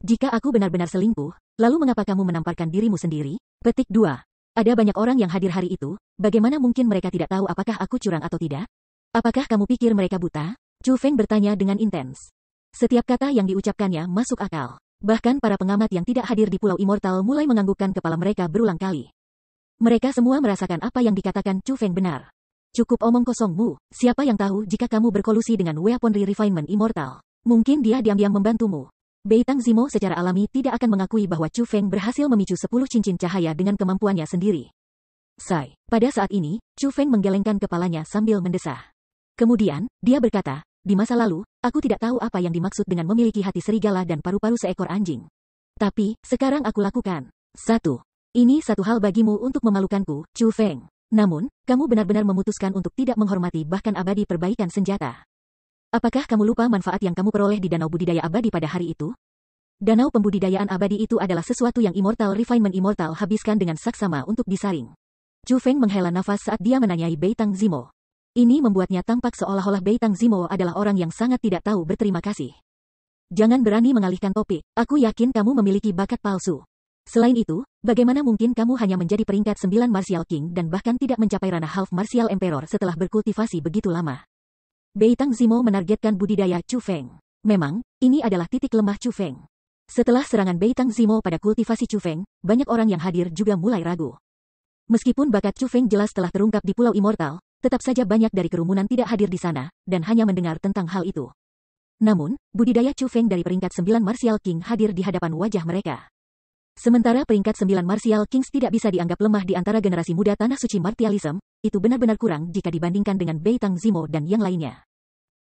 Jika aku benar-benar selingkuh, lalu mengapa kamu menamparkan dirimu sendiri? Petik 2. Ada banyak orang yang hadir hari itu, bagaimana mungkin mereka tidak tahu apakah aku curang atau tidak? Apakah kamu pikir mereka buta? Chu Feng bertanya dengan intens. Setiap kata yang diucapkannya masuk akal. Bahkan para pengamat yang tidak hadir di Pulau Immortal mulai menganggukkan kepala mereka berulang kali. Mereka semua merasakan apa yang dikatakan Chu Feng benar. Cukup omong kosongmu, siapa yang tahu jika kamu berkolusi dengan weaponry refinement immortal. Mungkin dia diam-diam membantumu. Beitang Zimo secara alami tidak akan mengakui bahwa Chu Feng berhasil memicu sepuluh cincin cahaya dengan kemampuannya sendiri. Sai, pada saat ini, Chu Feng menggelengkan kepalanya sambil mendesah. Kemudian, dia berkata, di masa lalu, aku tidak tahu apa yang dimaksud dengan memiliki hati serigala dan paru-paru seekor anjing. Tapi, sekarang aku lakukan. Satu, Ini satu hal bagimu untuk memalukanku, Chu Feng. Namun, kamu benar-benar memutuskan untuk tidak menghormati bahkan abadi perbaikan senjata. Apakah kamu lupa manfaat yang kamu peroleh di danau budidaya abadi pada hari itu? Danau pembudidayaan abadi itu adalah sesuatu yang Immortal Refinement Immortal habiskan dengan saksama untuk disaring. Chu Feng menghela nafas saat dia menanyai Beitang Zimo. Ini membuatnya tampak seolah-olah Beitang Zimo adalah orang yang sangat tidak tahu berterima kasih. Jangan berani mengalihkan topik, aku yakin kamu memiliki bakat palsu. Selain itu, bagaimana mungkin kamu hanya menjadi peringkat sembilan Martial King dan bahkan tidak mencapai ranah Half Martial Emperor setelah berkultivasi begitu lama? Beitang Zimo menargetkan budidaya Chu Feng. Memang, ini adalah titik lemah Chu Feng. Setelah serangan Beitang Zimo pada kultivasi Chu Feng, banyak orang yang hadir juga mulai ragu. Meskipun bakat Chu Feng jelas telah terungkap di Pulau Immortal, tetap saja banyak dari kerumunan tidak hadir di sana, dan hanya mendengar tentang hal itu. Namun, budidaya Chu Feng dari peringkat 9 Martial King hadir di hadapan wajah mereka. Sementara peringkat 9 Martial Kings tidak bisa dianggap lemah di antara generasi muda Tanah Suci Martialism, itu benar-benar kurang jika dibandingkan dengan Bei Tang Zimo dan yang lainnya.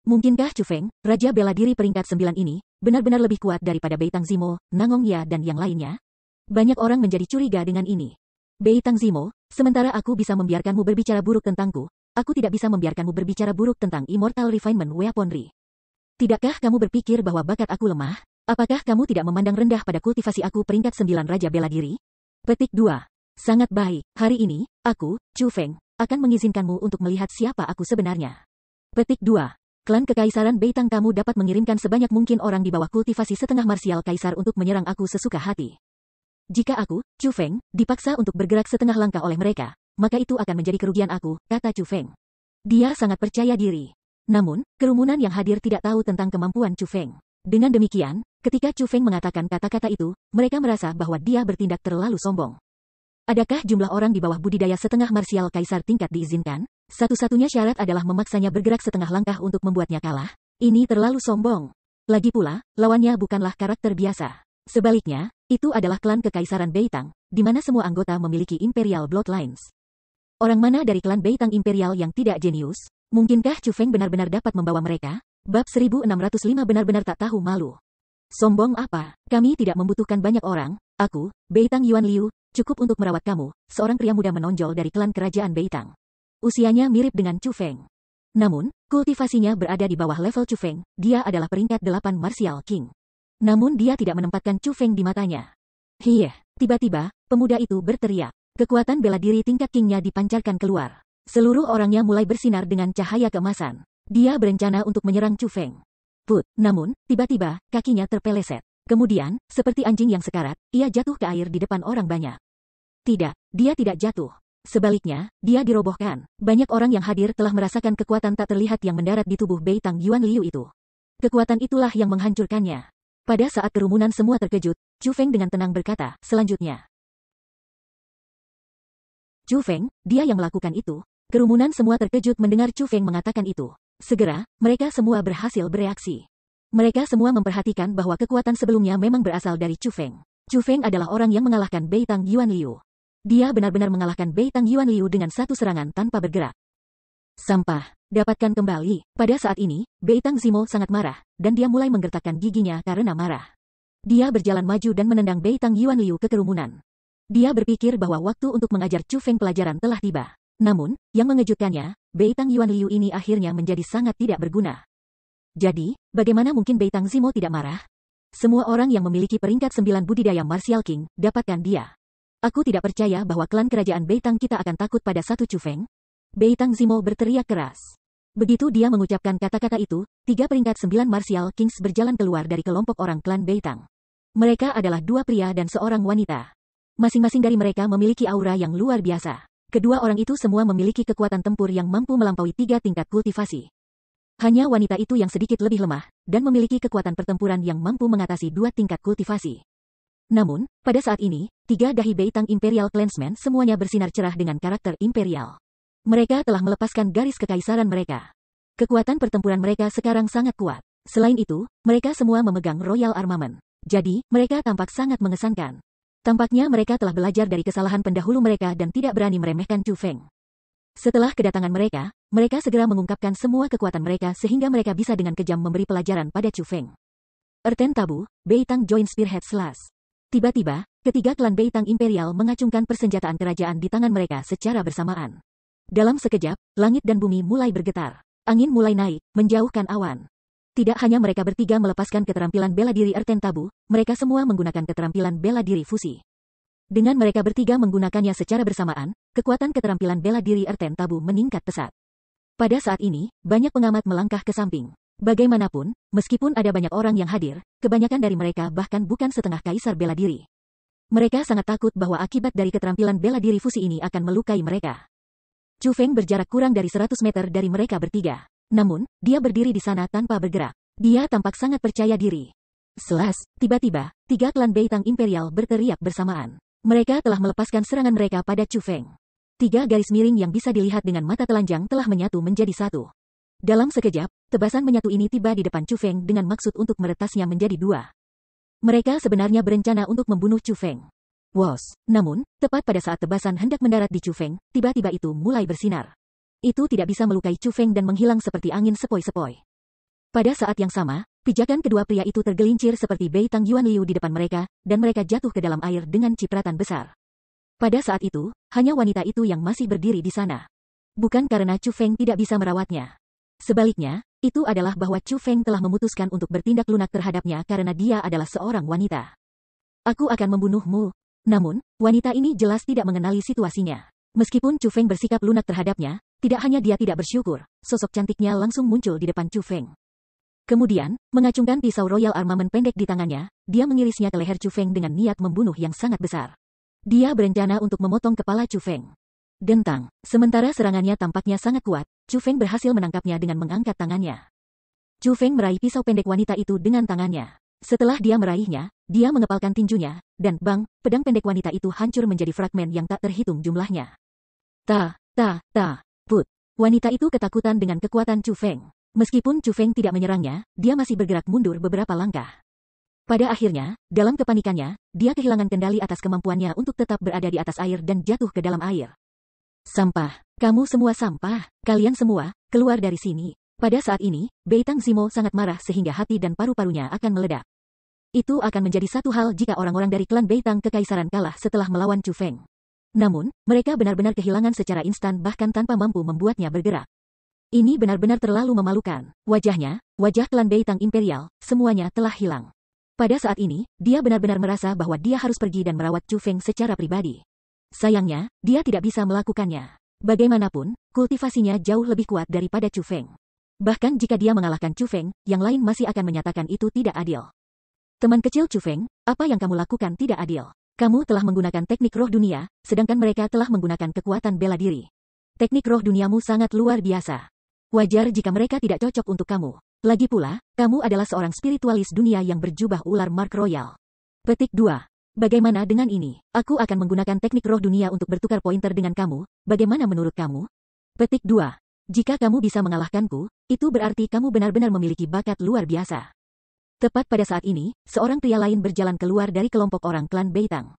Mungkinkah Chu Feng, Raja Bela Diri peringkat 9 ini, benar-benar lebih kuat daripada Bei Tang Zimo, Nangong Ya dan yang lainnya? Banyak orang menjadi curiga dengan ini. Bei Tang Zimo, sementara aku bisa membiarkanmu berbicara buruk tentangku, aku tidak bisa membiarkanmu berbicara buruk tentang Immortal Refinement Weaponry. Tidakkah kamu berpikir bahwa bakat aku lemah? Apakah kamu tidak memandang rendah pada kultivasi aku peringkat sembilan Raja Bela Diri? Petik 2. Sangat baik, hari ini, aku, Chu Feng, akan mengizinkanmu untuk melihat siapa aku sebenarnya. Petik 2. Klan Kekaisaran Beitang kamu dapat mengirimkan sebanyak mungkin orang di bawah kultivasi setengah marsial kaisar untuk menyerang aku sesuka hati. Jika aku, Chu Feng, dipaksa untuk bergerak setengah langkah oleh mereka, maka itu akan menjadi kerugian aku, kata Chu Feng. Dia sangat percaya diri. Namun, kerumunan yang hadir tidak tahu tentang kemampuan Chu Feng. Dengan demikian, Ketika Chu Feng mengatakan kata-kata itu, mereka merasa bahwa dia bertindak terlalu sombong. Adakah jumlah orang di bawah budidaya setengah marsial kaisar tingkat diizinkan? Satu-satunya syarat adalah memaksanya bergerak setengah langkah untuk membuatnya kalah. Ini terlalu sombong. Lagi pula, lawannya bukanlah karakter biasa. Sebaliknya, itu adalah klan kekaisaran Beitang, di mana semua anggota memiliki imperial bloodlines. Orang mana dari klan Beitang imperial yang tidak jenius? Mungkinkah Chu Feng benar-benar dapat membawa mereka? Bab 1605 benar-benar tak tahu malu. Sombong apa? Kami tidak membutuhkan banyak orang. Aku, Beitang Yuan Liu, cukup untuk merawat kamu. Seorang pria muda menonjol dari klan kerajaan Beitang. Usianya mirip dengan Chu Feng. Namun, kultivasinya berada di bawah level Chu Feng. Dia adalah peringkat 8 Martial King. Namun dia tidak menempatkan Chu Feng di matanya. Hiyeh, tiba-tiba, pemuda itu berteriak. Kekuatan bela diri tingkat Kingnya dipancarkan keluar. Seluruh orangnya mulai bersinar dengan cahaya keemasan. Dia berencana untuk menyerang Chu Feng. Put. Namun, tiba-tiba, kakinya terpeleset. Kemudian, seperti anjing yang sekarat, ia jatuh ke air di depan orang banyak. Tidak, dia tidak jatuh. Sebaliknya, dia dirobohkan. Banyak orang yang hadir telah merasakan kekuatan tak terlihat yang mendarat di tubuh Bei Tang Yuan Liu itu. Kekuatan itulah yang menghancurkannya. Pada saat kerumunan semua terkejut, Chu Feng dengan tenang berkata, selanjutnya. Chu Feng, dia yang melakukan itu. Kerumunan semua terkejut mendengar Chu Feng mengatakan itu. Segera, mereka semua berhasil bereaksi. Mereka semua memperhatikan bahwa kekuatan sebelumnya memang berasal dari Chu Feng. Chu Feng adalah orang yang mengalahkan Bei Tang Yuan Liu. Dia benar-benar mengalahkan Bei Tang Yuan Liu dengan satu serangan tanpa bergerak. Sampah, dapatkan kembali. Pada saat ini, Bei Tang Zimo sangat marah, dan dia mulai menggertakkan giginya karena marah. Dia berjalan maju dan menendang Bei Tang Yuan Liu ke kerumunan. Dia berpikir bahwa waktu untuk mengajar Chu Feng pelajaran telah tiba. Namun, yang mengejutkannya, Beitang Yuan Liu ini akhirnya menjadi sangat tidak berguna. Jadi, bagaimana mungkin Beitang Zimo tidak marah? Semua orang yang memiliki peringkat sembilan budidaya Martial King, dapatkan dia. Aku tidak percaya bahwa klan kerajaan Beitang kita akan takut pada satu Cufeng. Beitang Zimo berteriak keras. Begitu dia mengucapkan kata-kata itu, tiga peringkat sembilan Martial Kings berjalan keluar dari kelompok orang klan Beitang. Mereka adalah dua pria dan seorang wanita. Masing-masing dari mereka memiliki aura yang luar biasa. Kedua orang itu semua memiliki kekuatan tempur yang mampu melampaui tiga tingkat kultivasi. Hanya wanita itu yang sedikit lebih lemah, dan memiliki kekuatan pertempuran yang mampu mengatasi dua tingkat kultivasi. Namun, pada saat ini, tiga dahi Beitang Imperial Clansmen semuanya bersinar cerah dengan karakter imperial. Mereka telah melepaskan garis kekaisaran mereka. Kekuatan pertempuran mereka sekarang sangat kuat. Selain itu, mereka semua memegang Royal Armament. Jadi, mereka tampak sangat mengesankan. Tampaknya mereka telah belajar dari kesalahan pendahulu mereka dan tidak berani meremehkan Chu Feng. Setelah kedatangan mereka, mereka segera mengungkapkan semua kekuatan mereka sehingga mereka bisa dengan kejam memberi pelajaran pada Chu Feng. Erten Tabu, Beitang Join Spearhead Slash. Tiba-tiba, ketiga klan Beitang Imperial mengacungkan persenjataan kerajaan di tangan mereka secara bersamaan. Dalam sekejap, langit dan bumi mulai bergetar. Angin mulai naik, menjauhkan awan. Tidak hanya mereka bertiga melepaskan keterampilan bela diri Erten Tabu, mereka semua menggunakan keterampilan bela diri fusi. Dengan mereka bertiga menggunakannya secara bersamaan, kekuatan keterampilan bela diri Erten Tabu meningkat pesat. Pada saat ini, banyak pengamat melangkah ke samping. Bagaimanapun, meskipun ada banyak orang yang hadir, kebanyakan dari mereka bahkan bukan setengah kaisar bela diri. Mereka sangat takut bahwa akibat dari keterampilan bela diri fusi ini akan melukai mereka. Chu Feng berjarak kurang dari 100 meter dari mereka bertiga. Namun, dia berdiri di sana tanpa bergerak. Dia tampak sangat percaya diri. Selas, tiba-tiba, tiga klan Beitang Imperial berteriak bersamaan. Mereka telah melepaskan serangan mereka pada Chu Feng. Tiga garis miring yang bisa dilihat dengan mata telanjang telah menyatu menjadi satu. Dalam sekejap, tebasan menyatu ini tiba di depan Chu Feng dengan maksud untuk meretasnya menjadi dua. Mereka sebenarnya berencana untuk membunuh Chu Feng. Was. Namun, tepat pada saat tebasan hendak mendarat di Chu Feng, tiba-tiba itu mulai bersinar. Itu tidak bisa melukai Chu Feng dan menghilang seperti angin sepoi-sepoi. Pada saat yang sama, Pijakan kedua pria itu tergelincir seperti Bei Tang Yuan Liu di depan mereka, dan mereka jatuh ke dalam air dengan cipratan besar. Pada saat itu, hanya wanita itu yang masih berdiri di sana. Bukan karena Chu Feng tidak bisa merawatnya. Sebaliknya, itu adalah bahwa Chu Feng telah memutuskan untuk bertindak lunak terhadapnya karena dia adalah seorang wanita. Aku akan membunuhmu. Namun, wanita ini jelas tidak mengenali situasinya. Meskipun Chu Feng bersikap lunak terhadapnya, tidak hanya dia tidak bersyukur, sosok cantiknya langsung muncul di depan Chu Feng. Kemudian, mengacungkan pisau Royal Armament pendek di tangannya, dia mengirisnya ke leher Chu Feng dengan niat membunuh yang sangat besar. Dia berencana untuk memotong kepala Chu Feng. Dentang, sementara serangannya tampaknya sangat kuat, Chu Feng berhasil menangkapnya dengan mengangkat tangannya. Chu Feng meraih pisau pendek wanita itu dengan tangannya. Setelah dia meraihnya, dia mengepalkan tinjunya, dan bang, pedang pendek wanita itu hancur menjadi fragmen yang tak terhitung jumlahnya. Ta, ta, ta, put. Wanita itu ketakutan dengan kekuatan Chu Feng. Meskipun Chu Feng tidak menyerangnya, dia masih bergerak mundur beberapa langkah. Pada akhirnya, dalam kepanikannya, dia kehilangan kendali atas kemampuannya untuk tetap berada di atas air dan jatuh ke dalam air. Sampah, kamu semua sampah, kalian semua, keluar dari sini. Pada saat ini, Bei Tang Zimo sangat marah sehingga hati dan paru-parunya akan meledak. Itu akan menjadi satu hal jika orang-orang dari klan Bei Beitang kekaisaran kalah setelah melawan Chu Feng. Namun, mereka benar-benar kehilangan secara instan bahkan tanpa mampu membuatnya bergerak. Ini benar-benar terlalu memalukan. Wajahnya, wajah klan Beitang Imperial, semuanya telah hilang. Pada saat ini, dia benar-benar merasa bahwa dia harus pergi dan merawat Chu Feng secara pribadi. Sayangnya, dia tidak bisa melakukannya. Bagaimanapun, kultivasinya jauh lebih kuat daripada Chu Feng. Bahkan jika dia mengalahkan Chu Feng, yang lain masih akan menyatakan itu tidak adil. Teman kecil Chu Feng, apa yang kamu lakukan tidak adil. Kamu telah menggunakan teknik roh dunia, sedangkan mereka telah menggunakan kekuatan bela diri. Teknik roh duniamu sangat luar biasa. Wajar jika mereka tidak cocok untuk kamu. Lagi pula, kamu adalah seorang spiritualis dunia yang berjubah ular Mark Royal. Petik 2. Bagaimana dengan ini? Aku akan menggunakan teknik roh dunia untuk bertukar pointer dengan kamu. Bagaimana menurut kamu? Petik 2. Jika kamu bisa mengalahkanku, itu berarti kamu benar-benar memiliki bakat luar biasa. Tepat pada saat ini, seorang pria lain berjalan keluar dari kelompok orang klan Beitang.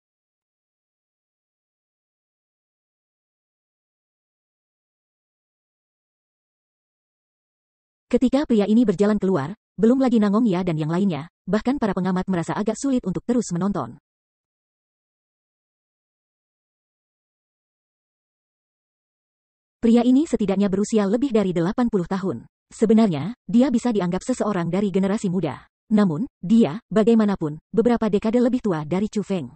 Ketika pria ini berjalan keluar, belum lagi Nangong Ya dan yang lainnya, bahkan para pengamat merasa agak sulit untuk terus menonton. Pria ini setidaknya berusia lebih dari 80 tahun. Sebenarnya, dia bisa dianggap seseorang dari generasi muda. Namun, dia, bagaimanapun, beberapa dekade lebih tua dari Chu Feng.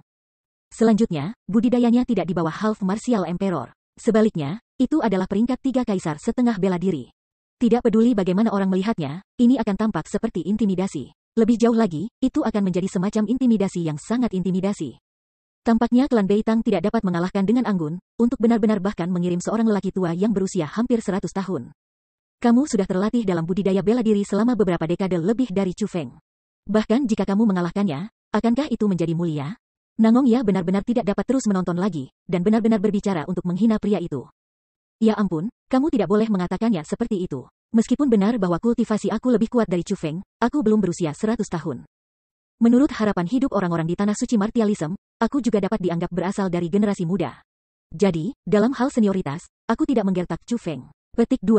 Selanjutnya, budidayanya tidak di bawah half martial emperor. Sebaliknya, itu adalah peringkat tiga kaisar setengah bela diri. Tidak peduli bagaimana orang melihatnya, ini akan tampak seperti intimidasi. Lebih jauh lagi, itu akan menjadi semacam intimidasi yang sangat intimidasi. Tampaknya klan Beitang tidak dapat mengalahkan dengan anggun, untuk benar-benar bahkan mengirim seorang lelaki tua yang berusia hampir 100 tahun. Kamu sudah terlatih dalam budidaya bela diri selama beberapa dekade lebih dari Chu Feng. Bahkan jika kamu mengalahkannya, akankah itu menjadi mulia? Nangong Ya benar-benar tidak dapat terus menonton lagi, dan benar-benar berbicara untuk menghina pria itu. Ya ampun, kamu tidak boleh mengatakannya seperti itu. Meskipun benar bahwa kultivasi aku lebih kuat dari Chu Feng, aku belum berusia 100 tahun. Menurut harapan hidup orang-orang di Tanah Suci Martialism, aku juga dapat dianggap berasal dari generasi muda. Jadi, dalam hal senioritas, aku tidak menggertak Chu Feng. Petik 2.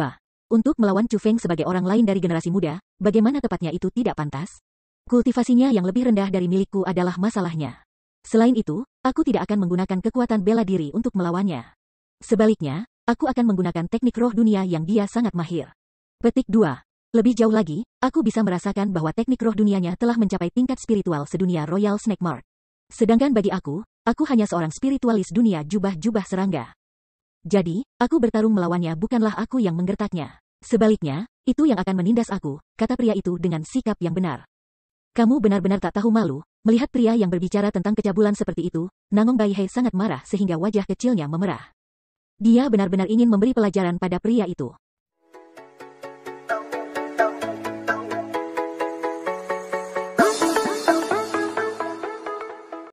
Untuk melawan Chu Feng sebagai orang lain dari generasi muda, bagaimana tepatnya itu tidak pantas? Kultivasinya yang lebih rendah dari milikku adalah masalahnya. Selain itu, aku tidak akan menggunakan kekuatan bela diri untuk melawannya. Sebaliknya, Aku akan menggunakan teknik roh dunia yang dia sangat mahir. Petik 2. Lebih jauh lagi, aku bisa merasakan bahwa teknik roh dunianya telah mencapai tingkat spiritual sedunia Royal Snake Mark. Sedangkan bagi aku, aku hanya seorang spiritualis dunia jubah-jubah serangga. Jadi, aku bertarung melawannya bukanlah aku yang menggertaknya. Sebaliknya, itu yang akan menindas aku, kata pria itu dengan sikap yang benar. Kamu benar-benar tak tahu malu, melihat pria yang berbicara tentang kecabulan seperti itu, Nangong Baihe sangat marah sehingga wajah kecilnya memerah. Dia benar-benar ingin memberi pelajaran pada pria itu.